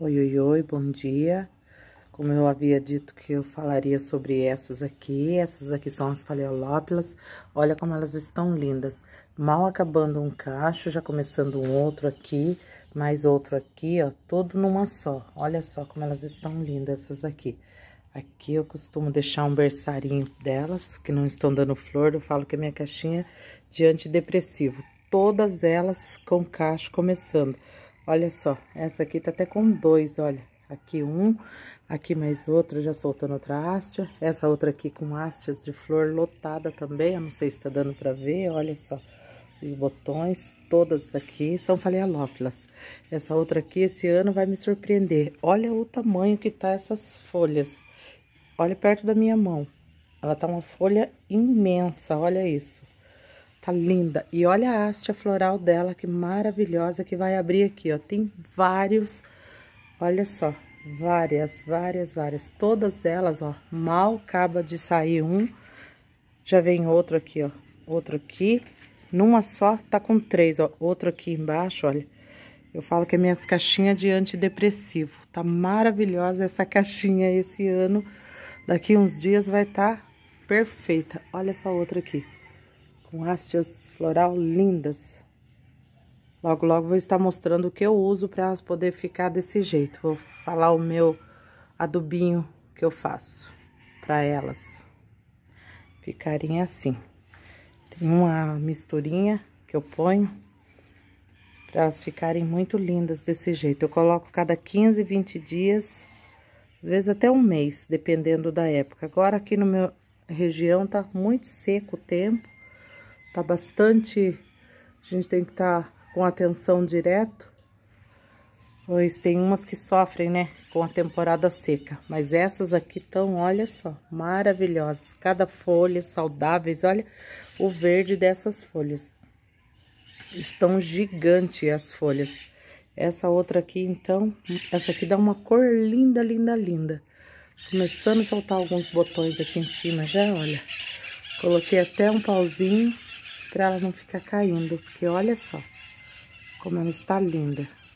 Oi, oi, oi, bom dia. Como eu havia dito que eu falaria sobre essas aqui, essas aqui são as paleolópilas. Olha como elas estão lindas. Mal acabando um cacho, já começando um outro aqui, mais outro aqui, ó, todo numa só. Olha só como elas estão lindas essas aqui. Aqui eu costumo deixar um berçarinho delas, que não estão dando flor, eu falo que é minha caixinha de antidepressivo. Todas elas com cacho começando. Olha só, essa aqui tá até com dois, olha. Aqui um, aqui mais outro, já soltando outra haste. Essa outra aqui com hastes de flor lotada também. Eu não sei se tá dando pra ver, olha só. Os botões, todas aqui, são falealófilas. Essa outra aqui, esse ano, vai me surpreender. Olha o tamanho que tá essas folhas. Olha perto da minha mão. Ela tá uma folha imensa, olha isso. Tá linda. E olha a haste floral dela, que maravilhosa, que vai abrir aqui, ó. Tem vários, olha só, várias, várias, várias. Todas elas, ó, mal acaba de sair um. Já vem outro aqui, ó, outro aqui. Numa só, tá com três, ó. Outro aqui embaixo, olha. Eu falo que é minhas caixinhas de antidepressivo. Tá maravilhosa essa caixinha esse ano. Daqui uns dias vai estar tá perfeita. Olha essa outra aqui com hastes floral lindas. Logo, logo vou estar mostrando o que eu uso para poder ficar desse jeito. Vou falar o meu adubinho que eu faço para elas ficarem assim. Tem uma misturinha que eu ponho para elas ficarem muito lindas desse jeito. Eu coloco cada 15, 20 dias às vezes até um mês, dependendo da época. Agora aqui no meu região tá muito seco o tempo, Tá bastante... A gente tem que estar tá com atenção direto. Pois tem umas que sofrem, né? Com a temporada seca. Mas essas aqui estão, olha só, maravilhosas. Cada folha saudáveis. Olha o verde dessas folhas. Estão gigantes as folhas. Essa outra aqui, então, essa aqui dá uma cor linda, linda, linda. Começando a soltar alguns botões aqui em cima já, olha. Coloquei até um pauzinho para ela não ficar caindo, porque olha só como ela está linda.